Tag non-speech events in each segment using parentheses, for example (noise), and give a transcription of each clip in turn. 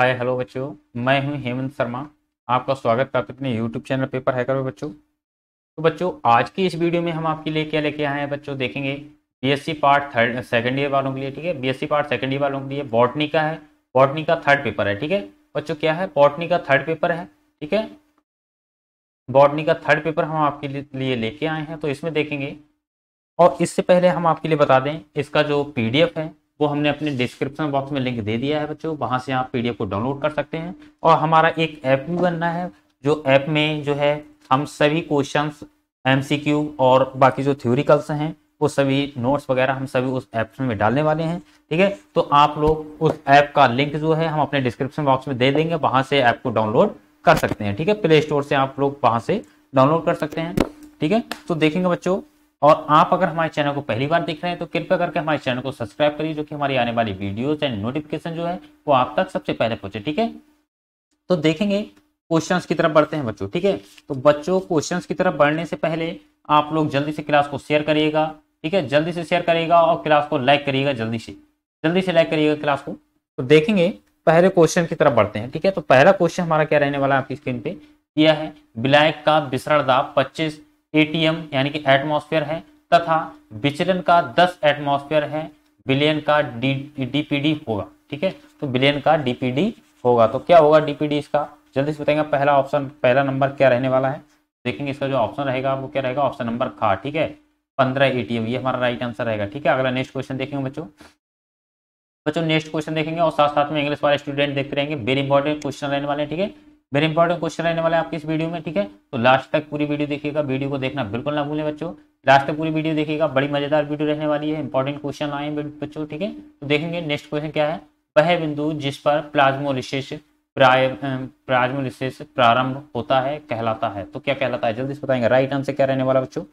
hi hello बच्चों मैं हूं हेमंत शर्मा आपका स्वागत करते अपने यूट्यूब चैनल पेपर हैकर में बच्चों तो बच्चों आज की इस वीडियो में हम आपके लिए क्या लेके आए हैं बच्चों देखेंगे BSc part third second year वालों के लिए ठीक है बीएससी पार्ट सेकंड ईयर वालों के लिए बॉटनी का है बॉटनी का थर्ड पेपर है ठीक है बच्चों क्या है बॉटनी का थर्ड पेपर है ठीक है बॉटनी का थर्ड पेपर हम आपके लिए लेके आए हैं तो इसमें देखेंगे और इससे पहले हम आपके लिए बता दें इसका जो पी है वो हमने अपने डिस्क्रिप्शन बॉक्स में लिंक दे दिया है बच्चों वहाँ से आप पीडीएफ को डाउनलोड कर सकते हैं और हमारा एक ऐप भी बनना है जो ऐप में जो है हम सभी क्वेश्चन एमसीक्यू और बाकी जो थ्योरिकल्स हैं वो सभी नोट्स वगैरह हम सभी उस ऐप में डालने वाले हैं ठीक है तो आप लोग उस ऐप का लिंक जो है हम अपने डिस्क्रिप्शन बॉक्स में दे देंगे वहाँ से ऐप को डाउनलोड कर सकते हैं ठीक है प्ले स्टोर से आप लोग वहाँ से डाउनलोड कर सकते हैं ठीक है तो देखेंगे बच्चों और आप अगर हमारे चैनल को पहली बार देख रहे हैं तो कृपया करके हमारे चैनल को सब्सक्राइब करिए जो कि हमारी आने वाली वीडियोस एंड नोटिफिकेशन जो है वो आप तक सबसे पहले पहुंचे ठीक है तो देखेंगे क्वेश्चन की तरफ बढ़ते हैं बच्चों ठीक है तो बच्चों क्वेश्चन की तरफ बढ़ने से पहले आप लोग जल्दी से क्लास को शेयर करिएगा ठीक है जल्दी से शेयर करिएगा और क्लास को लाइक करिएगा जल्दी से जल्दी से लाइक करिएगा क्लास को तो देखेंगे पहले क्वेश्चन की तरफ बढ़ते हैं ठीक है तो पहला क्वेश्चन हमारा क्या रहने वाला है आपकी स्क्रीन पे यह है ब्लैक का विसरण दाब पच्चीस एटीएम यानी कि एटमॉस्फेयर है तथा विचलन का 10 एटमॉस्फेयर है बिलियन का डीपीडी होगा ठीक है तो बिलियन का डीपीडी होगा तो क्या होगा डीपीडी इसका जल्दी से बताएंगे पहला ऑप्शन पहला नंबर क्या रहने वाला है देखेंगे इसका जो ऑप्शन रहेगा वो क्या रहेगा ऑप्शन नंबर खा ठीक है पंद्रह एटीएम ये हमारा राइट आंसर रहेगा ठीक है अगला नेक्स्ट क्वेश्चन देखेंगे बच्चों बच्चों नेक्स्ट क्वेश्चन देखेंगे और साथ साथ में इंग्लिश वाले स्टूडेंट देखते रहेंगे वेरी इंपॉर्टेंट क्वेश्चन रहने वाले हैं ठीक है वेरी इंपॉर्टेंट क्वेश्चन रहने वाला है आपके इस वीडियो में ठीक है तो लास्ट तक पूरी वीडियो देखिएगा वीडियो को देखना बिल्कुल ना भूलें बच्चों लास्ट तक पूरी वीडियो देखिएगा बड़ी मजेदार वीडियो रहने वाली है इंपॉर्टेंट क्वेश्चन आए बच्चों ठीक है तो देखेंगे नेक्स्ट क्वेश्चन क्या है वह बिंदु जिस पर प्लाज्मोलिशेष प्लाज्मोलिशेष प्रारंभ होता है कहलाता है तो क्या कहलाता है जल्दी से बताएंगे राइट आंसर क्या रहने वाला बच्चों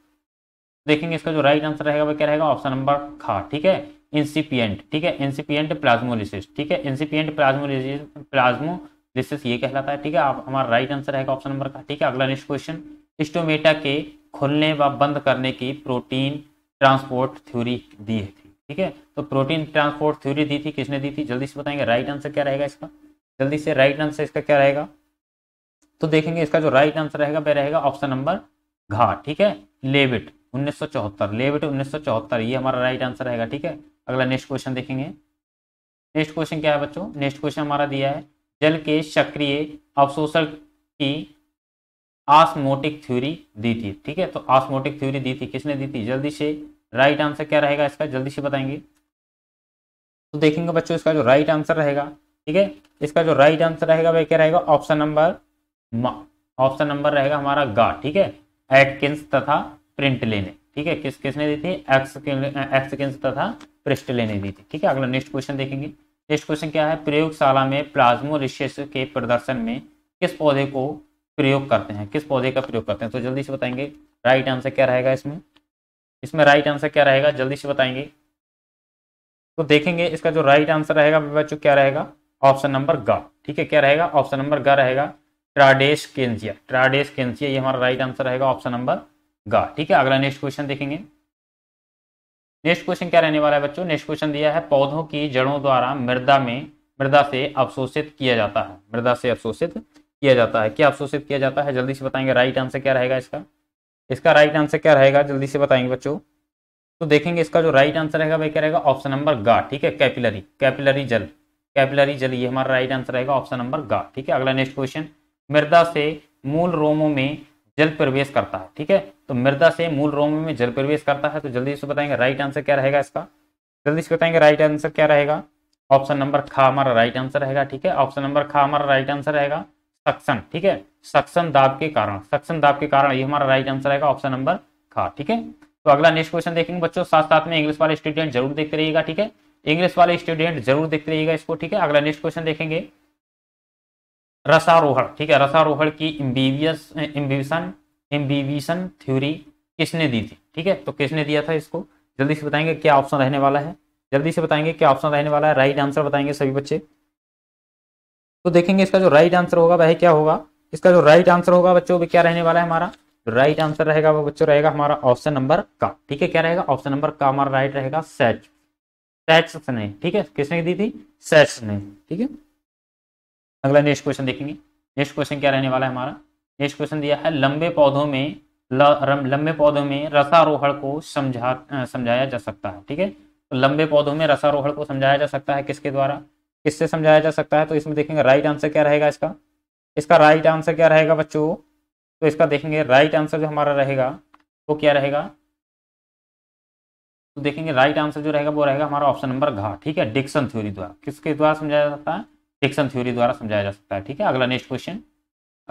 देखेंगे इसका जो राइट आंसर रहेगा वह क्या रहेगा ऑप्शन नंबर खा ठीक है इंसिपियंट ठीक है इंसिपियंट प्लाज्मोलिसिस ठीक है इंसिपियंट प्लाज्मोलिसिस प्लाज्मो इज ये कहलाता है ठीक है आप हमारा राइट आंसर रहेगा ऑप्शन नंबर का ठीक है अगला नेक्स्ट क्वेश्चन स्टोमेटा के खुलने व बंद करने की प्रोटीन ट्रांसपोर्ट थ्योरी दी थी ठीक है तो प्रोटीन ट्रांसपोर्ट थ्योरी दी थी किसने दी थी जल्दी से बताएंगे राइट आंसर क्या रहेगा इसका जल्दी से राइट आंसर इसका क्या रहेगा तो देखेंगे इसका जो राइट आंसर रहेगा वह रहेगा ऑप्शन नंबर घा ठीक है लेविट 1974 लेविट 1974 ये हमारा राइट आंसर रहेगा ठीक है अगला नेक्स्ट क्वेश्चन देखेंगे नेक्स्ट क्वेश्चन क्या है बच्चों नेक्स्ट क्वेश्चन हमारा दिया है जल के सक्रिय अवशोषण की आस्मोटिक थ्योरी दी थी ठीक है तो आस्मोटिक थ्योरी दी थी किसने दी थी जल्दी से राइट आंसर क्या रहेगा इसका जल्दी से बताएंगे तो देखेंगे बच्चों इसका जो राइट आंसर रहेगा ठीक है इसका जो राइट आंसर रहेगा वह क्या रहेगा ऑप्शन नंबर ऑप्शन नंबर रहेगा हमारा गा ठीक है एटकिंस तथा प्रिंट लेने ठीक है किस किसने दी थी एक्स एक्सकिंस तथा प्रिस्ट लेने दी थी ठीक है अगला नेक्स्ट क्वेश्चन देखेंगे नेक्स्ट क्वेश्चन क्या है प्रयोगशाला में प्लाज्मोलिशियस के प्रदर्शन में किस पौधे को प्रयोग करते हैं किस पौधे का प्रयोग करते हैं तो जल्दी से बताएंगे राइट आंसर क्या रहेगा इसमें इसमें राइट आंसर क्या रहेगा जल्दी से बताएंगे तो देखेंगे इसका जो राइट आंसर रहेगा बच्चों क्या रहेगा ऑप्शन नंबर ग ठीक है क्या रहेगा ऑप्शन नंबर ग रहेगा ट्राडेश केंजिया ट्राडेश केंजिया ये हमारा राइट आंसर रहेगा ऑप्शन नंबर ग ठीक है अगला नेक्स्ट क्वेश्चन देखेंगे नेक्स्ट क्वेश्चन क्या रहने वाला है बच्चों नेक्स्ट क्वेश्चन दिया है पौधों की जड़ों द्वारा मृदा में मृदा से अवशोषित किया जाता है मृदा से अवशोषित किया जाता है क्या अवशोषित किया जाता है जल्दी से बताएंगे राइट आंसर क्या रहेगा इसका इसका राइट आंसर क्या रहेगा जल्दी से बताएंगे बच्चों तो देखेंगे इसका जो राइट आंसर रहेगा वह क्या रहेगा ऑप्शन नंबर गा ठीक है कैपिलरी कैपिलरी जल कैपिलरी जल ये हमारा राइट आंसर रहेगा ऑप्शन नंबर गा ठीक है अगला नेक्स्ट क्वेश्चन मृदा से मूल रोमों में जल प्रवेश करता है ठीक है तो मृदा से मूल रोम में जल प्रवेश करता है तो जल्दी से बताएंगे राइट आंसर क्या रहेगा इसका जल्दी से बताएंगे राइट आंसर क्या रहेगा ऑप्शन नंबर खा हमारा राइट आंसर रहेगा ठीक है ऑप्शन नंबर खा हमारा राइट आंसर रहेगा सक्सन ठीक है सक्सन दाब के कारण सक्सन दाब के कारण ये हमारा राइट आंसर रहेगा ऑप्शन नंबर खा ठीक है तो अगला नेक्स्ट क्वेश्चन देखेंगे बच्चों साथ साथ में इंग्लिश वाले स्टूडेंट जरूर देखते रहिएगा ठीक है इंग्लिश वाले स्टूडेंट जरूर देखते रहिएगा इसको ठीक है अगला नेक्स्ट क्वेश्चन देखेंगे रसारोहण ठीक है रसारोहण की इम्बीवियस इम्बिविशन एम्बिविशन थ्योरी किसने दी थी ठीक है तो किसने दिया था इसको जल्दी से बताएंगे क्या ऑप्शन रहने वाला है जल्दी से बताएंगे क्या ऑप्शन रहने वाला है राइट आंसर बताएंगे सभी बच्चे तो देखेंगे इसका जो राइट आंसर होगा वह क्या होगा इसका जो राइट आंसर होगा बच्चों वो क्या रहने वाला है हमारा राइट आंसर रहेगा वो बच्चों रहेगा हमारा ऑप्शन नंबर का ठीक है क्या रहेगा ऑप्शन नंबर का हमारा राइट रहेगा सेट सेट्स ने ठीक है किसने दी थी सेट्स ने ठीक है अगला नेक्स्ट क्वेश्चन देखेंगे नेक्स्ट क्वेश्चन क्या रहने वाला है हमारा नेक्स्ट क्वेश्चन दिया है लंबे पौधों में लंबे पौधों में रसारोहण को समझा समझाया जा सकता है ठीक है तो लंबे पौधों में रसारोहण को समझाया जा सकता है किसके द्वारा किससे समझाया जा सकता है तो इसमें देखेंगे राइट आंसर क्या रहेगा इसका इसका राइट आंसर क्या रहेगा बच्चों तो इसका देखेंगे राइट आंसर जो हमारा रहेगा वो क्या रहेगा तो देखेंगे राइट आंसर जो रहेगा वो रहेगा हमारा ऑप्शन नंबर घा ठीक है डिक्सन थ्योरी द्वारा किसके द्वारा समझाया जा सकता है डिक्सन थ्योरी द्वारा समझाया जा सकता है ठीक है अगला नेक्स्ट क्वेश्चन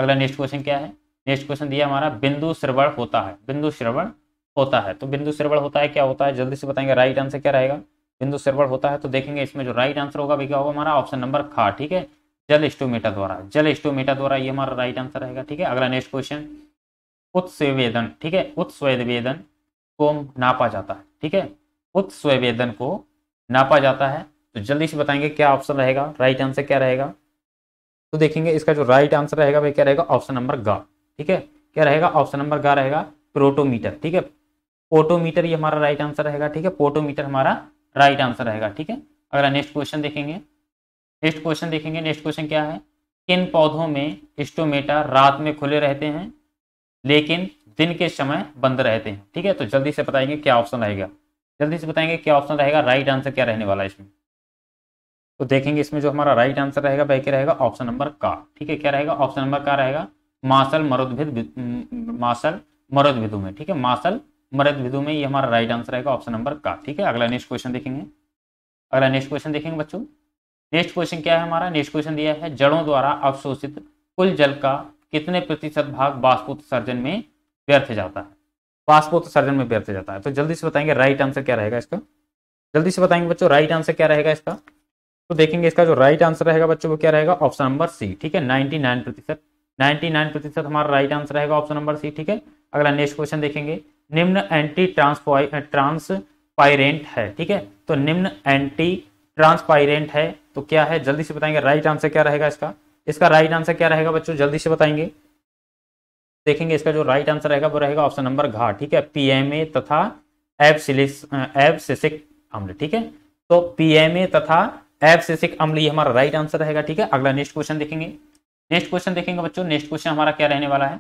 अगला नेक्स्ट क्वेश्चन क्या है नेक्स्ट क्वेश्चन दिया हमारा बिंदु श्रवण होता है बिंदु श्रवण होता है तो बिंदु श्रवण होता है क्या होता है जल्दी से बताएंगे राइट आंसर क्या रहेगा बिंदु श्रवण होता है तो देखेंगे इसमें जो राइट आंसर होगा भाई क्या होगा हमारा ऑप्शन नंबर खा ठीक है जल स्टोमेटा द्वारा जल स्टोमेटा द्वारा ये हमारा राइट आंसर रहेगा ठीक है अगला नेक्स्ट क्वेश्चन उत्सवेदन ठीक है उत्सवेदन को नापा जाता है ठीक है उत्सवेदन को नापा जाता है तो जल्दी से बताएंगे क्या ऑप्शन रहेगा राइट आंसर क्या रहेगा तो देखेंगे इसका जो राइट आंसर रहेगा वह क्या रहेगा ऑप्शन नंबर गा ठीक है क्या रहेगा ऑप्शन नंबर गा रहेगा प्रोटोमीटर ठीक है पोटोमीटर ये हमारा राइट आंसर रहेगा ठीक है पोटोमीटर हमारा राइट आंसर रहेगा ठीक है अगला नेक्स्ट क्वेश्चन देखेंगे नेक्स्ट क्वेश्चन देखेंगे नेक्स्ट क्वेश्चन क्या है किन पौधों में स्टोमेटा रात में खुले रहते हैं लेकिन दिन के समय बंद रहते हैं ठीक है तो जल्दी से बताएंगे क्या ऑप्शन रहेगा जल्दी से बताएंगे क्या ऑप्शन रहेगा राइट आंसर क्या रहने वाला है इसमें तो देखेंगे इसमें जो हमारा राइट आंसर रहेगा वह क्या रहेगा ऑप्शन नंबर का ठीक है क्या रहेगा ऑप्शन नंबर का रहेगा मासल मरुद्भिद मासल मरद में ठीक है मासल मरद में ये हमारा राइट आंसर रहेगा ऑप्शन नंबर का ठीक है अगला नेक्स्ट क्वेश्चन देखेंगे अगला नेक्स्ट क्वेश्चन देखेंगे बच्चों नेक्स्ट क्वेश्चन क्या है हमारा नेक्स्ट क्वेश्चन दिया है जड़ों द्वारा अवशोषित कुल जल का कितने प्रतिशत भाग बाष्पोत्सर्जन में व्यर्थ जाता है बाष्पोत्सर्जन में व्यर्थ जाता है तो जल्दी से बताएंगे राइट आंसर क्या रहेगा इसका जल्दी से बताएंगे बच्चों राइट आंसर क्या रहेगा इसका तो देखेंगे इसका जो राइट आंसर रहेगा बच्चों वो क्या रहेगा ऑप्शन नंबर सी ठीक है नाइन्टी नाइन प्रतिशत नाइन्टी नाइन प्रतिशत हमारा राइट आंसर रहेगा ऑप्शन नंबर सी ठीक है अगला नेक्स्ट क्वेश्चन देखेंगे निम्न एंटी ट्रांसपायरेंट है ठीक है तो निम्न एंटी ट्रांसपायरेंट है तो क्या है जल्दी से बताएंगे राइट आंसर क्या रहेगा इसका इसका राइट आंसर क्या रहेगा बच्चों जल्दी से बताएंगे देखेंगे इसका जो राइट आंसर रहेगा वो रहेगा ऑप्शन नंबर घा ठीक है पीएमए तथा एब एब एबसिसिक अम्ल ठीक है तो पीएमए तथा एबसेसिक अम्ल ये हमारा राइट आंसर रहेगा ठीक है अगला नेक्स्ट क्वेश्चन देखेंगे नेक्स्ट क्वेश्चन देखेंगे बच्चों नेक्स्ट क्वेश्चन हमारा क्या रहने वाला है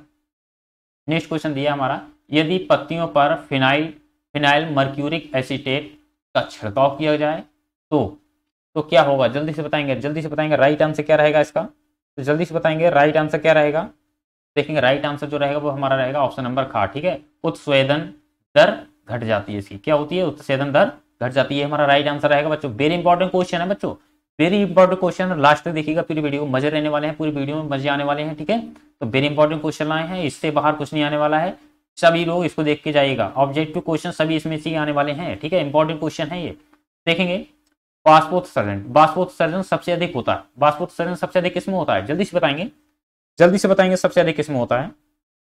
नेक्स्ट क्वेश्चन दिया हमारा यदि पत्तियों पर फिनाइल फिनाइल मर्क्यूरिक एसिटेट का छिड़काव किया जाए तो तो क्या होगा जल्दी से बताएंगे जल्दी से बताएंगे राइट आंसर क्या रहेगा इसका तो जल्दी से बताएंगे राइट आंसर क्या रहेगा देखेंगे राइट आंसर जो रहेगा वो हमारा रहेगा ऑप्शन नंबर खा ठीक है उत्सवेदन दर घट जाती है इसकी क्या होती है उत्सवेदन दर घट जाती है हमारा राइट आंसर आएगा बच्चों वेरी इंपॉर्टेंट क्वेश्चन है बच्चों वेरी इंपॉर्टेंट क्वेश्चन लास्ट तक देखिएगा पूरी वीडियो मजे रहने वाले हैं पूरी वीडियो में मजे आने वाले हैं ठीक है तो वेरी इंपॉर्टेंट क्वेश्चन लाए हैं इससे बाहर कुछ नहीं आने वाला है सभी लोग इसको देख के जाएगा ऑब्जेक्टिव क्वेश्चन सभी इसमें से आने वाले हैं ठीक है इंपॉर्टेंट क्वेश्चन है ये देखेंगे बास्पोत बाष्पोत्सर्जन सबसे अधिक होता है बाष्पोत्सर्जन सबसे अधिक किसमें होता है जल्दी से बताएंगे जल्दी से बताएंगे सबसे अधिक किसमें होता है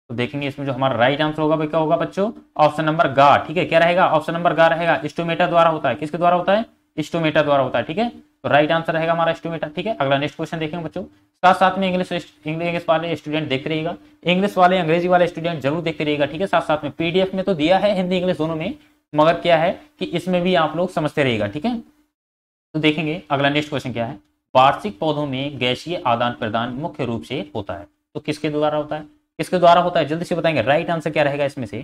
तो देखेंगे इसमें जो हमारा राइट आंसर होगा क्या होगा बच्चों ऑप्शन नंबर गा ठीक है क्या रहेगा ऑप्शन नंबर गा रहेगा स्टोमेटा द्वारा होता है किसके द्वारा होता है स्टोमेटा द्वारा होता है ठीक है तो राइट आंसर रहेगा हमारा स्टोमेटा ठीक है अगला नेक्स्ट क्वेश्चन देखेंगे बच्चों साथ साथ में इंग्लिश इंग्लिश वाले स्टूडेंट देख रहेगा इंग्लिश वाले अंग्रेजी वाले स्टूडेंट जरूर देखते रहेगा ठीक है साथ साथ में पीडीएफ में तो दिया है हिंदी इंग्लिश दोनों में मगर क्या है कि इसमें भी आप लोग समझते रहेगा ठीक है तो देखेंगे अगला नेक्स्ट क्वेश्चन क्या है वार्षिक पौधों में गैसीय आदान प्रदान मुख्य रूप से होता है तो किसके द्वारा होता है किसके द्वारा होता है जल्दी से बताएंगे राइट आंसर क्या रहेगा इसमें से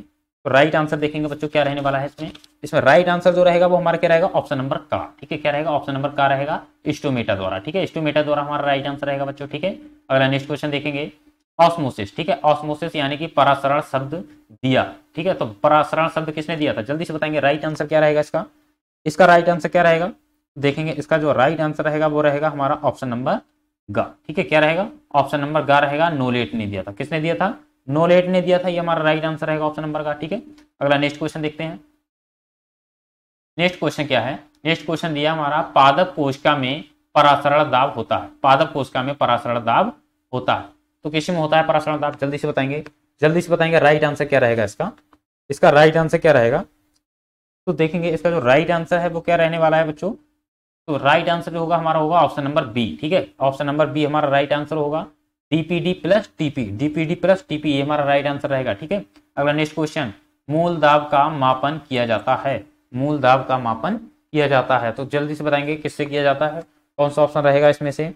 तो राइट आंसर देखेंगे बच्चों क्या रहने वाला है इसमें इसमें राइट आंसर जो रहेगा वो हमारा क्या रहेगा ऑप्शन नंबर का ठीक है क्या रहेगा ऑप्शन नंबर का रहेगा इस्टोमेटा द्वारा ठीक है इस्टोमेटा द्वारा हमारा राइट आंसर रहेगा बच्चों ठीक है अगला नेक्स्ट क्वेश्चन देखेंगे ऑस्मोसिस ठीक है ऑस्मोसिस यानी कि परासरण शब्द दिया ठीक है तो परासरण शब्द किसने दिया था जल्दी से बताएंगे राइट आंसर क्या रहेगा इसका इसका राइट आंसर क्या रहेगा देखेंगे इसका जो राइट आंसर रहेगा वो रहेगा हमारा ऑप्शन नंबर ठीक है क्या रहेगा ऑप्शन नंबर ग रहेगा नोलेट ने दिया था किसने दिया था नोलेट ने दिया था ये हमारा राइट आंसर रहेगा ऑप्शन नंबर का ठीक है अगला नेक्स्ट क्वेश्चन देखते हैं नेक्स्ट क्वेश्चन क्या है नेक्स्ट क्वेश्चन दिया हमारा पादप कोशिका में परासरण दाब होता है पादप कोशिका में परासरण दाब होता है तो किसी में होता है परासरण दाब जल्दी से बताएंगे जल्दी से बताएंगे राइट आंसर क्या रहेगा इसका इसका राइट आंसर क्या रहेगा तो देखेंगे इसका जो राइट आंसर है वो क्या रहने वाला है बच्चों तो राइट आंसर होगा हमारा होगा ऑप्शन नंबर बी ठीक है ऑप्शन नंबर बी हमारा राइट आंसर होगा DPD plus TP DPD plus TP ये हमारा राइट आंसर रहेगा ठीक है अगला नेक्स्ट क्वेश्चन मूल दाब का मापन किया जाता है मूल दाब का मापन किया जाता है तो जल्दी से बताएंगे किससे किया जाता है कौन सा ऑप्शन रहेगा इसमें से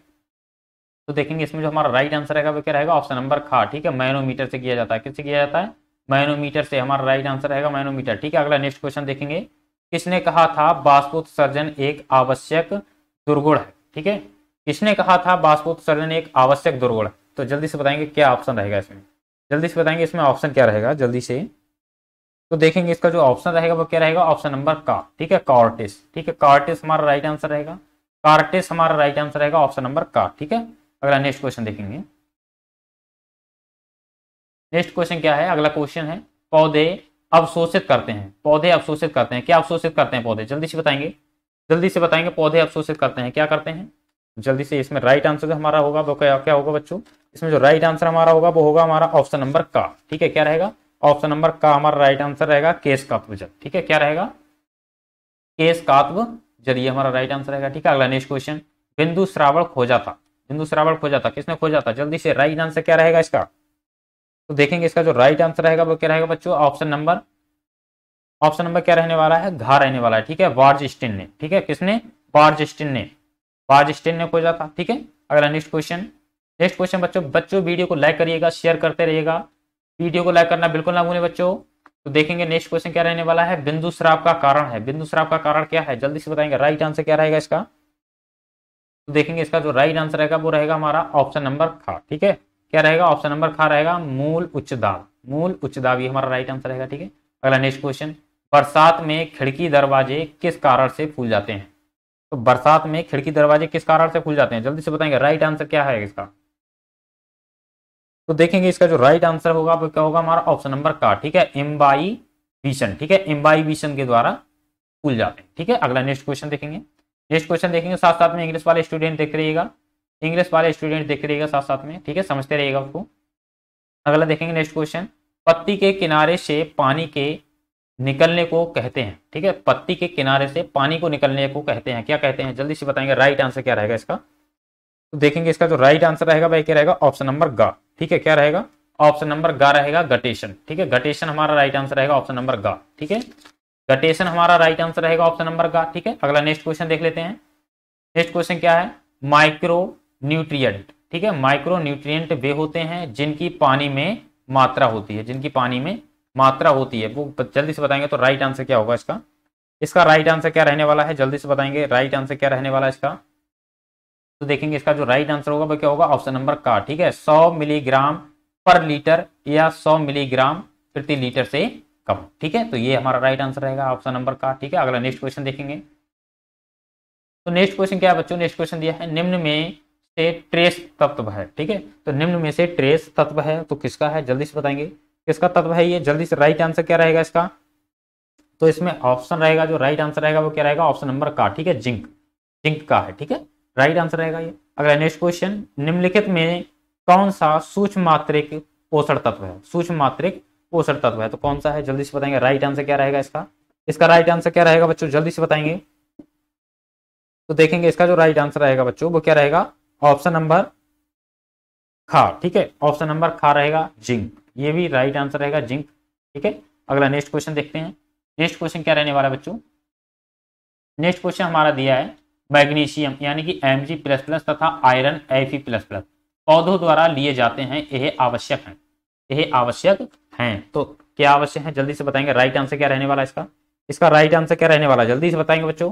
तो देखेंगे इसमें जो हमारा राइट आंसर रहेगा वो क्या रहेगा ऑप्शन नंबर खा ठीक है मैनोमीटर से किया जाता है किससे किया जाता है मैनोमीटर से हमारा राइट आंसर रहेगा मैनोमीटर ठीक है अगला नेक्स्ट क्वेश्चन देखेंगे किसने कहा था बाष्पोत्सर्जन एक आवश्यक दुर्गुण है ठीक है किसने कहा था बाष्पोत्सर्जन एक आवश्यक दुर्गुण तो जल्दी से बताएंगे क्या ऑप्शन रहेगा इसमें जल्दी से बताएंगे इसमें ऑप्शन क्या रहेगा जल्दी से तो देखेंगे इसका जो ऑप्शन रहेगा वो क्या रहेगा ऑप्शन नंबर का ठीक है कार्टिस ठीक है कार्टिस हमारा राइट आंसर रहेगा कार्टिस हमारा राइट आंसर रहेगा ऑप्शन नंबर का ठीक है अगला नेक्स्ट क्वेश्चन देखेंगे नेक्स्ट क्वेश्चन क्या है अगला क्वेश्चन है पौधे अवशोषित करते हैं पौधे अवशोषित करते हैं क्या अवशोषित करते हैं पौधे जल्दी से बताएंगे जल्दी से बताएंगे पौधे अवशोषित करते हैं क्या करते हैं जल्दी से इसमें राइट आंसर जो हमारा होगा वो क्या क्या होगा बच्चों इसमें जो राइट आंसर हमारा होगा वो होगा हमारा ऑप्शन नंबर का ठीक है क्या रहेगा ऑप्शन नंबर का हमारा राइट आंसर रहेगा केस कात्वजल ठीक है क्या रहेगा केस कात्व जल ये हमारा राइट आंसर रहेगा ठीक है अगला नेक्स्ट क्वेश्चन बिंदु श्रावण खोजा था बिंदु श्रावण खोजा था किसने खोजा था जल्दी से राइट आंसर क्या रहेगा इसका तो देखेंगे इसका जो राइट आंसर रहेगा वो क्या रहेगा बच्चों ऑप्शन नंबर ऑप्शन नंबर क्या रहने वाला है घा रहने वाला है ठीक है वार्ज स्टिन ने ठीक है किसने वार्ज स्टिन ने वार्ज स्टिन ने खोजा था ठीक है अगला नेक्स्ट क्वेश्चन नेक्स्ट क्वेश्चन बच्चों बच्चों वीडियो को लाइक करिएगा शेयर करते रहिएगा वीडियो को लाइक करना बिल्कुल ना भूलें बच्चों तो देखेंगे नेक्स्ट क्वेश्चन क्या रहने वाला है बिंदु श्राप का कारण है बिंदु श्राप का कारण क्या है जल्दी से बताएंगे राइट आंसर क्या रहेगा इसका तो देखेंगे इसका जो राइट आंसर रहेगा वो रहेगा हमारा ऑप्शन नंबर था ठीक है क्या रहेगा ऑप्शन नंबर खा रहेगा मूल उच्च दाब मूल उच्च दाब ये हमारा राइट आंसर रहेगा ठीक है अगला नेक्स्ट क्वेश्चन बरसात में खिड़की दरवाजे किस कारण से फूल जाते हैं तो बरसात में खिड़की दरवाजे किस कारण से फूल जाते हैं जल्दी से बताएंगे राइट आंसर क्या है इसका तो देखेंगे इसका जो राइट आंसर होगा वो क्या होगा हमारा ऑप्शन नंबर का ठीक है एम्बाई विशन ठीक है एम्बाई विशन के द्वारा फूल जाते हैं ठीक है अगला नेक्स्ट क्वेश्चन देखेंगे नेक्स्ट क्वेश्चन देखेंगे साथ साथ में इंग्लिश वाले स्टूडेंट देख रहेगा इंग्लिश वाले स्टूडेंट देखते रहेगा साथ साथ में ठीक है समझते रहेगा उसको अगला देखेंगे नेक्स्ट क्वेश्चन पत्ती के किनारे से पानी के निकलने को कहते हैं ठीक है पत्ती के किनारे से पानी को निकलने को कहते हैं क्या कहते हैं जल्दी से बताएंगे राइट आंसर क्या रहेगा इसका तो देखेंगे इसका जो राइट आंसर रहेगा भाई क्या रहेगा ऑप्शन नंबर गा ठीक है क्या रहेगा ऑप्शन नंबर गा रहेगा गटेशन ठीक है गटेशन हमारा राइट आंसर रहेगा ऑप्शन नंबर गा ठीक है गटेशन हमारा राइट आंसर रहेगा ऑप्शन नंबर गा ठीक है अगला नेक्स्ट क्वेश्चन देख लेते हैं नेक्स्ट क्वेश्चन क्या है माइक्रो न्यूट्रिएंट ठीक है माइक्रो न्यूट्रिएंट वे होते हैं जिनकी पानी में मात्रा होती है जिनकी पानी में मात्रा होती है वो जल्दी से बताएंगे तो राइट आंसर क्या होगा इसका इसका राइट आंसर क्या रहने वाला है जल्दी से बताएंगे राइट आंसर क्या रहने वाला है इसका तो देखेंगे इसका जो राइट आंसर होगा वो क्या होगा ऑप्शन नंबर का ठीक है सौ मिलीग्राम पर लीटर या सौ मिलीग्राम प्रति लीटर से कम ठीक है तो ये हमारा राइट आंसर रहेगा ऑप्शन नंबर का ठीक है अगला नेक्स्ट क्वेश्चन देखेंगे तो नेक्स्ट क्वेश्चन क्या है बच्चों नेक्स्ट क्वेश्चन दिया है निम्न में से ट्रेस तत्व है ठीक है तो निम्न में से ट्रेस तत्व है तो किसका है जल्दी से बताएंगे किसका तत्व है ये जल्दी से राइट आंसर क्या रहेगा इसका तो इसमें ऑप्शन रहेगा जो राइट आंसर रहेगा वो क्या रहेगा ऑप्शन नंबर का ठीक है जिंक जिंक का है ठीक है राइट आंसर रहेगा ये अगला नेक्स्ट क्वेश्चन निम्नलिखित में कौन सा सूक्ष्म मात्रिक पोषण तत्व है सूक्ष्म मात्रिक पोषण तत्व है तो कौन सा है जल्दी से बताएंगे राइट आंसर क्या रहेगा इसका इसका राइट आंसर क्या रहेगा बच्चों जल्दी से बताएंगे तो देखेंगे इसका जो राइट आंसर रहेगा बच्चों वो क्या रहेगा ऑप्शन नंबर खा ठीक है ऑप्शन नंबर खा रहेगा जिंक ये भी राइट आंसर रहेगा जिंक ठीक है अगला नेक्स्ट क्वेश्चन देखते हैं नेक्स्ट क्वेश्चन क्या रहने वाला है बच्चों नेक्स्ट क्वेश्चन हमारा दिया है मैग्नीशियम यानी कि एम जी प्लस प्लस तथा iron F E plus plus पौधों द्वारा लिए जाते हैं यह आवश्यक है यह आवश्यक है तो क्या आवश्यक है जल्दी से बताएंगे राइट आंसर क्या रहने वाला इसका इसका राइट आंसर क्या रहने वाला जल्दी से बताएंगे बच्चों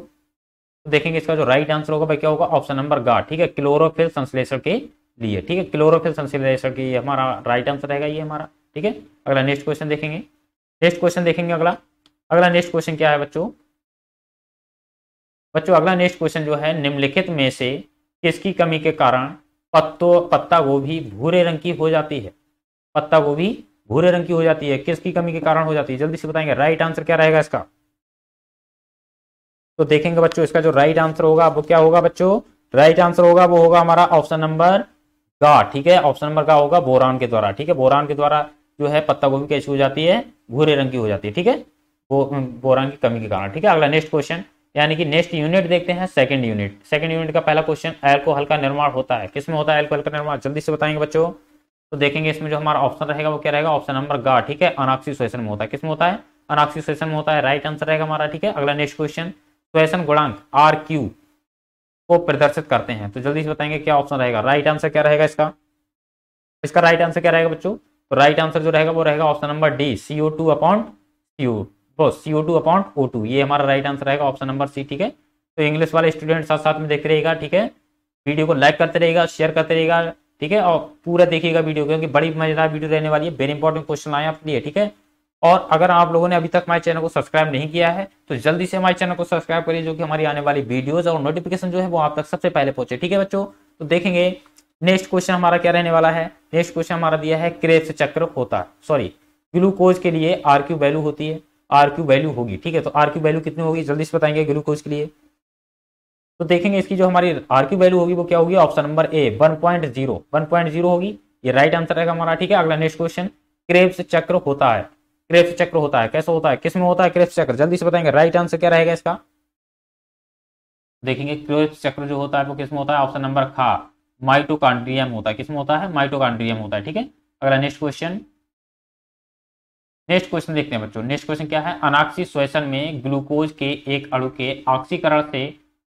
तो देखेंगे इसका जो राइट आंसर होगा भाई क्या होगा ऑप्शन नंबर गा ठीक है क्लोरोफिल संश्लेषण के लिए ठीक है क्लोरोफिल संश्लेषण के लिए हमारा राइट आंसर रहेगा ये हमारा ठीक है अगला नेक्स्ट क्वेश्चन देखेंगे नेक्स्ट क्वेश्चन देखेंगे अगला अगला नेक्स्ट क्वेश्चन क्या है बच्चों बच्चों अगला नेक्स्ट क्वेश्चन जो है निम्नलिखित में से किसकी कमी के कारण पत्तो पत्ता गोभी भूरे रंग की हो जाती है पत्ता गोभी भूरे रंग की हो जाती है किसकी कमी के कारण हो जाती है जल्दी से बताएंगे राइट आंसर क्या रहेगा इसका तो देखेंगे बच्चों इसका जो राइट आंसर होगा वो क्या होगा बच्चों राइट आंसर होगा वो होगा हमारा ऑप्शन नंबर गा ठीक है ऑप्शन नंबर का होगा बोरान के द्वारा ठीक है बोरान के द्वारा जो है पत्ता गोभी कैसी हो जाती है भूरे रंग की हो जाती है ठीक है वो बोरान की कमी के कारण ठीक है अगला नेक्स्ट क्वेश्चन यानी कि नेक्स्ट यूनिट देखते हैं सेकंड यूनिट सेकंड यूनिट का पहला क्वेश्चन एल्कोहल का निर्माण होता है किसमें होता है एल्कोहल का निर्माण जल्दी से बताएंगे बच्चों तो देखेंगे इसमें जो हमारा ऑप्शन रहेगा वो क्या रहेगा ऑप्शन नंबर गा ठीक है अनाक्सीसेशन में होता है किसमें होता है अनाक्सीसेशन में होता है राइट आंसर रहेगा हमारा ठीक है अगला नेक्स्ट क्वेश्चन श्वेसन गुणांक आर क्यू को प्रदर्शित करते हैं तो जल्दी से बताएंगे क्या ऑप्शन रहेगा राइट आंसर क्या रहेगा इसका इसका राइट आंसर क्या रहेगा बच्चों तो राइट आंसर जो रहेगा वो रहेगा option number D C O two upon C O C O two upon O two ये हमारा राइट आंसर रहेगा ऑप्शन नंबर सी ठीक है तो इंग्लिश वाले स्टूडेंट साथ साथ में देखते रहेगा ठीक है वीडियो को लाइक करते रहेगा शेयर करते रहेगा ठीक है और पूरा देखिएगा वीडियो क्योंकि बड़ी मजेदार वीडियो रहने वाली है वेरी इंपॉर्टेंट क्वेश्चन आए आपके लिए ठीक है और अगर आप लोगों ने अभी तक हमारे चैनल को सब्सक्राइब नहीं किया है तो जल्दी से हमारे चैनल को सब्सक्राइब करिए जो कि हमारी आने वाली वीडियोज और नोटिफिकेशन जो है वो आप तक सबसे पहले पहुंचे ठीक है बच्चों तो देखेंगे नेक्स्ट क्वेश्चन हमारा क्या रहने वाला है नेक्स्ट क्वेश्चन हमारा दिया है क्रेब्स चक्र होता सॉरी ग्लूकोज के लिए आर क्यू वैल्यू होती है आर क्यू वैल्यू होगी ठीक है तो आर क्यू वैल्यू कितनी होगी जल्दी से बताएंगे ग्लूकोज के लिए तो देखेंगे इसकी जो हमारी आर क्यू वैल्यू होगी वो क्या होगी ऑप्शन नंबर ए 1.0 जीरो होगी ये राइट आंसर रहेगा हमारा ठीक है अगला नेक्स्ट क्वेश्चन क्रेप्स चक्र होता है क्रेप्स चक्र होता है कैसे होता है किस में होता है क्रेप्स चक्र जल्दी से बताएंगे राइट आंसर क्या रहेगा इसका देखेंगे क्रेप्स चक्र जो होता है वो किसमें होता है ऑप्शन नंबर खा माइटोकांड्रिया में होता है किसमें होता है माइटोकांड्रिया में होता है ठीक है अगला नेक्स्ट क्वेश्चन नेक्स्ट क्वेश्चन देखते हैं बच्चों नेक्स्ट क्वेश्चन क्या है अनाक्सी श्वेषण में ग्लूकोज के एक अणु के ऑक्सीकरण से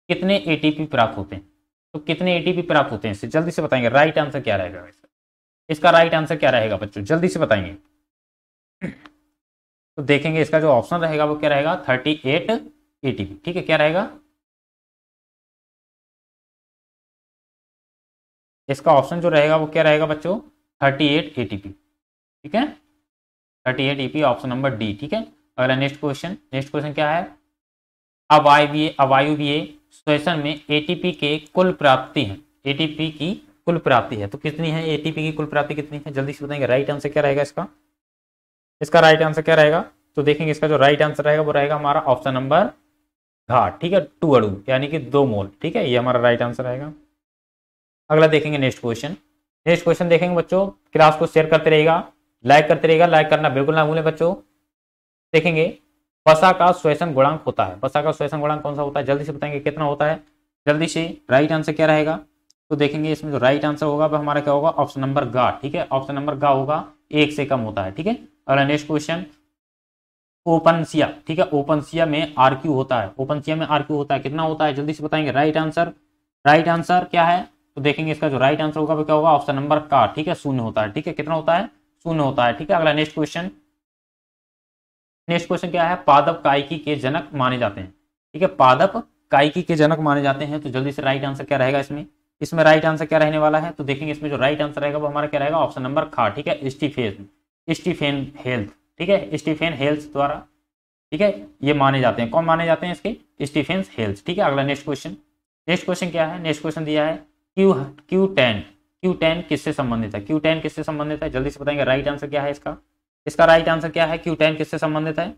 कितने एटीपी प्राप्त होते हैं तो कितने एटीपी प्राप्त होते हैं इससे जल्दी से बताएंगे राइट आंसर क्या रहेगा इसका राइट आंसर क्या रहेगा बच्चों जल्दी से बताएंगे तो देखेंगे इसका जो ऑप्शन रहेगा वो क्या रहेगा थर्टी एट ए ठीक है क्या रहेगा इसका ऑप्शन जो रहेगा वो क्या रहेगा बच्चों थर्टी एट ए ठीक है thirty eight A P option number D ठीक है अगला नेक्स्ट क्वेश्चन नेक्स्ट क्वेश्चन क्या है अवायवीय अवायुवीय श्वेसन में एटीपी के कुल प्राप्ति है एटीपी की कुल प्राप्ति है तो कितनी है एटीपी की कुल प्राप्ति कितनी है जल्दी से बताएंगे राइट आंसर क्या रहेगा इसका इसका राइट आंसर क्या रहेगा तो देखेंगे इसका जो राइट आंसर रहेगा वो रहेगा हमारा ऑप्शन नंबर घाट ठीक है टू अड़ू यानी कि दो मोल ठीक है ये हमारा राइट आंसर रहेगा अगला देखेंगे नेक्स्ट क्वेश्चन नेक्स्ट क्वेश्चन देखेंगे बच्चों क्लास को शेयर करते रहेगा लाइक करते रहेगा लाइक करना बिल्कुल ना भूलें बच्चों देखेंगे बसा का श्वेसन गुणांक होता है बसा का श्वेसन गुणांक कौन सा होता है जल्दी से बताएंगे कितना होता है जल्दी से राइट आंसर क्या रहेगा तो देखेंगे इसमें जो राइट आंसर होगा वह हमारा क्या होगा ऑप्शन नंबर गा ठीक है ऑप्शन नंबर गा होगा एक से कम होता है ठीक है अगला नेक्स्ट क्वेश्चन ओपन सिया ठीक है ओपन सिया में आर क्यू होता है ओपन सिया में आर क्यू होता है कितना होता है जल्दी से बताएंगे राइट आंसर राइट आंसर क्या है तो देखेंगे इसका जो राइट आंसर होगा वो क्या होगा ऑप्शन नंबर का ठीक है शून्य होता है ठीक है कितना होता है शून्य होता है ठीक है अगला नेक्स्ट क्वेश्चन नेक्स्ट क्वेश्चन क्या है पादप कायकी के जनक माने जाते हैं ठीक है पादप कायकी के जनक माने जाते हैं तो जल्दी से राइट आंसर क्या रहेगा इसमें इसमें राइट आंसर क्या रहने वाला है तो देखेंगे इसमें जो राइट आंसर रहेगा वो हमारा क्या रहेगा ऑप्शन नंबर खा ठीक है स्टीफेज स्टीफेन हेल्थ ठीक है स्टीफेन हेल्थ द्वारा ठीक है ये माने जाते हैं कौन माने जाते हैं इसके स्टीफेन हेल्थ ठीक है अगला नेक्स्ट क्वेश्चन नेक्स्ट क्वेश्चन क्या है नेक्स्ट क्वेश्चन दिया है Q Q ten Q ten किससे संबंधित है क्यू टेन किससे संबंधित है जल्दी से बताएंगे राइट आंसर क्या है इसका इसका राइट आंसर क्या है क्यू टेन किससे संबंधित है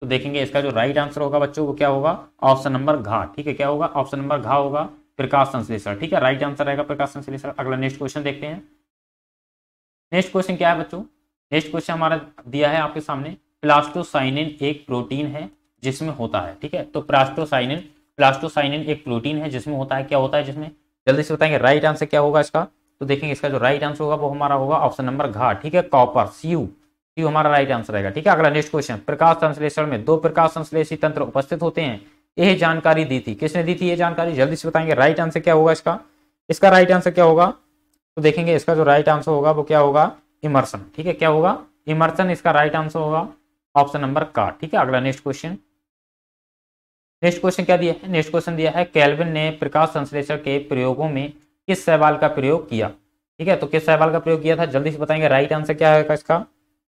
तो देखेंगे इसका जो राइट आंसर होगा बच्चों वो क्या होगा ऑप्शन नंबर घा ठीक है क्या होगा ऑप्शन नंबर घा होगा प्रकाश संश्लेषण ठीक है राइट आंसर रहेगा प्रकाश संश्लेषण अगला नेक्स्ट क्वेश्चन देखते हैं नेक्स्ट क्वेश्चन क्या है बच्चों नेक्स्ट क्वेश्चन हमारा दिया है आपके सामने प्लास्टोसाइनिन एक प्रोटीन है जिसमें होता है ठीक है तो प्लास्टोसाइनिन प्लास्टोसाइनिन एक प्रोटीन है जिसमें होता है क्या होता है जिसमें जल्दी से बताएंगे राइट आंसर क्या होगा इसका तो देखेंगे इसका जो राइट आंसर होगा वो हमारा होगा ऑप्शन नंबर घा ठीक है कॉपर सीयू सीयू हमारा राइट आंसर रहेगा ठीक है अगला नेक्स्ट क्वेश्चन प्रकाश संश्लेषण में दो प्रकाश संश्लेषी तंत्र उपस्थित होते हैं यह जानकारी दी थी किसने दी थी ये जानकारी जल्दी से बताएंगे राइट आंसर क्या होगा इसका इसका राइट आंसर क्या होगा तो देखेंगे इसका जो राइट आंसर होगा वो क्या होगा इमर्सन ठीक है क्या होगा इमर्सन इसका राइट आंसर होगा ऑप्शन नंबर का ठीक है अगला नेक्स्ट क्वेश्चन नेक्स्ट क्वेश्चन क्या दिया है नेक्स्ट क्वेश्चन दिया है कैलविन ने प्रकाश संश्लेषण के प्रयोगों में किस सवाल का प्रयोग किया ठीक है तो किस सवाल का प्रयोग किया था जल्दी से बताएंगे राइट आंसर क्या आएगा इसका